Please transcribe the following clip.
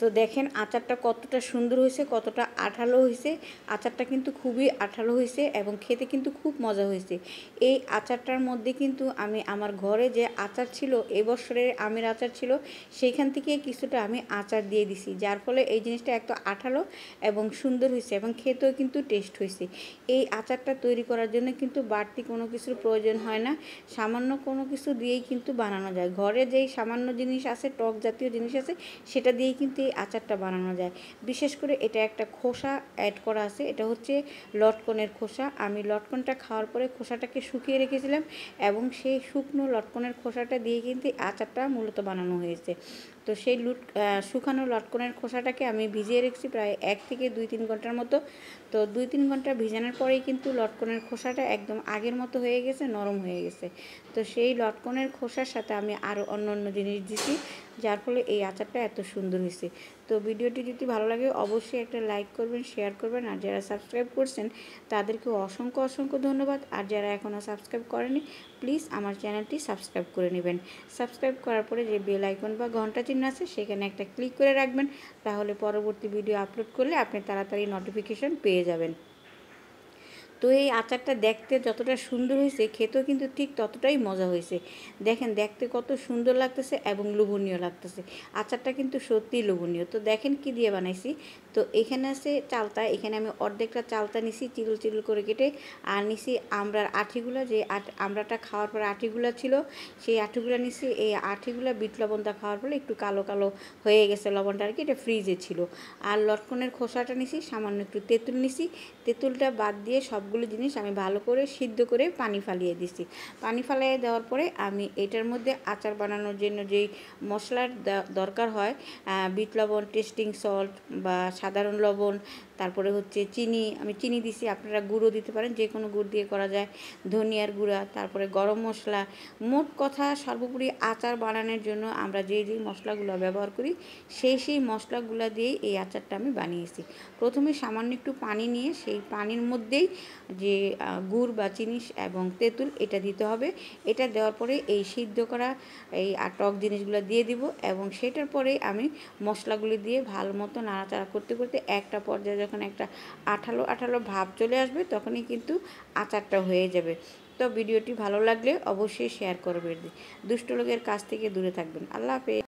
তো দেখেন আচারটা কতটা সুন্দর হয়েছে কতটা আঠালো হয়েছে আচারটা কিন্তু খুবই আঠালো হয়েছে এবং খেতে কিন্তু খুব মজা হয়েছে এই আচারটার মধ্যে কিন্তু আমি আমার ঘরে যে আচার ছিল এবছরের আমের আচার ছিল সেইখান থেকে কিছুটা আমি আচার দিয়ে দিছি যার ফলে এই জিনিসটা একটু আঠালো এবং সুন্দর হয়েছে এবং খেতেও কিন্তু টেস্ট হয়েছে এই আচারটা তৈরি করার জন্য কিন্তু বাড়তি কোনো কিছুর প্রয়োজন হয় না সামান্য কোনো কিছু দিয়েই কিন্তু বানানো যায় ঘরে যেই সামান্য জিনিস আছে টক জাতীয় জিনিস আছে সেটা দিয়েই কিন্তু এই আচারটা বানানো যায় বিশেষ করে এটা একটা খোসা অ্যাড করা আছে এটা হচ্ছে লটকনের খোসা আমি লটকনটা খাওয়ার পরে খোসাটাকে শুকিয়ে রেখেছিলাম এবং সেই শুকনো লটকনের খোসাটা দিয়ে কিন্তু আচারটা মূলত বানানো হয়েছে তো সেই লুট শুকানো লটকনের খোসাটাকে আমি ভিজিয়ে রেখেছি প্রায় এক থেকে দুই তিন ঘন্টার মতো তো দুই তিন ঘন্টা ভিজানোর পরেই কিন্তু লটকনের খোসাটা একদম আগের মতো হয়ে গেছে নরম হয়ে গেছে তো সেই লটকনের খোসার সাথে আমি আরও অন্য অন্য জিনিস দিছি যার ফলে এই আচারটা এত সুন্দর হয়েছে তো ভিডিওটি যদি ভালো লাগে অবশ্যই একটা লাইক করবেন শেয়ার করবেন আর যারা সাবস্ক্রাইব করছেন তাদেরকে অসংখ্য অসংখ্য ধন্যবাদ আর যারা এখনও সাবস্ক্রাইব করেনি প্লিজ আমার চ্যানেলটি সাবস্ক্রাইব করে নেবেন সাবস্ক্রাইব করার পরে যে বেল আইকন বা ঘন্টা চিহ্ন আছে সেখানে একটা ক্লিক করে রাখবেন তাহলে পরবর্তী ভিডিও আপলোড করলে আপনি তাড়াতাড়ি নোটিফিকেশান পেয়ে যাবেন তো এই আচারটা দেখতে যতটা সুন্দর হয়েছে খেতেও কিন্তু ঠিক ততটাই মজা হয়েছে দেখেন দেখতে কত সুন্দর লাগতেছে এবং লোভনীয় লাগতেছে আচারটা কিন্তু সত্যিই লোভনীয় তো দেখেন কি দিয়ে বানাইছি তো এখানে আছে চালতা এখানে আমি অর্ধেকটা চালতা নিছি চিরুল চিরুল করে কেটে আর নিছি আমরার আঠিগুলা যে আমরাটা খাওয়ার পর আঠিগুলা ছিল সেই আঠিগুলা নিছি এই আঠিগুলা বিট লবণটা খাওয়ার ফলে একটু কালো কালো হয়ে গেছে লবণটা আর কি এটা ফ্রিজে ছিল আর লটকনের খোসাটা নিছি সামান্য একটু তেঁতুল নিছি তেঁতুলটা বাদ দিয়ে সব সবগুলো জিনিস আমি ভালো করে সিদ্ধ করে পানি ফালিয়ে দিচ্ছি পানি ফালিয়ে দেওয়ার পরে আমি এটার মধ্যে আচার বানানোর জন্য যেই মশলার দরকার হয় বিট লবণ টেস্টিং সল্ট বা সাধারণ লবণ তারপরে হচ্ছে চিনি আমি চিনি দিছি আপনারা গুঁড়ো দিতে পারেন যে কোনো গুড় দিয়ে করা যায় ধনিয়ার গুঁড়া তারপরে গরম মশলা মোট কথা সর্বোপরি আচার বানানোর জন্য আমরা যে যেই মশলাগুলো ব্যবহার করি সেই সেই মশলাগুলো দিয়েই এই আচারটা আমি বানিয়েছি প্রথমে সামান্য একটু পানি নিয়ে সেই পানির মধ্যেই যে গুড় বা চিনি এবং তেঁতুল এটা দিতে হবে এটা দেওয়ার পরে এই সিদ্ধ করা এই টক জিনিসগুলো দিয়ে দিব এবং সেটার পরে আমি মশলাগুলি দিয়ে ভালো মতো নাড়াচাড়া করতে করতে একটা পর্যায়ে যখন একটা আঠালো আঠালো ভাব চলে আসবে তখনই কিন্তু আচারটা হয়ে যাবে তো ভিডিওটি ভালো লাগলে অবশ্যই শেয়ার করবেন দুষ্ট লোকের কাছ থেকে দূরে থাকবেন আল্লাহ হাফেজ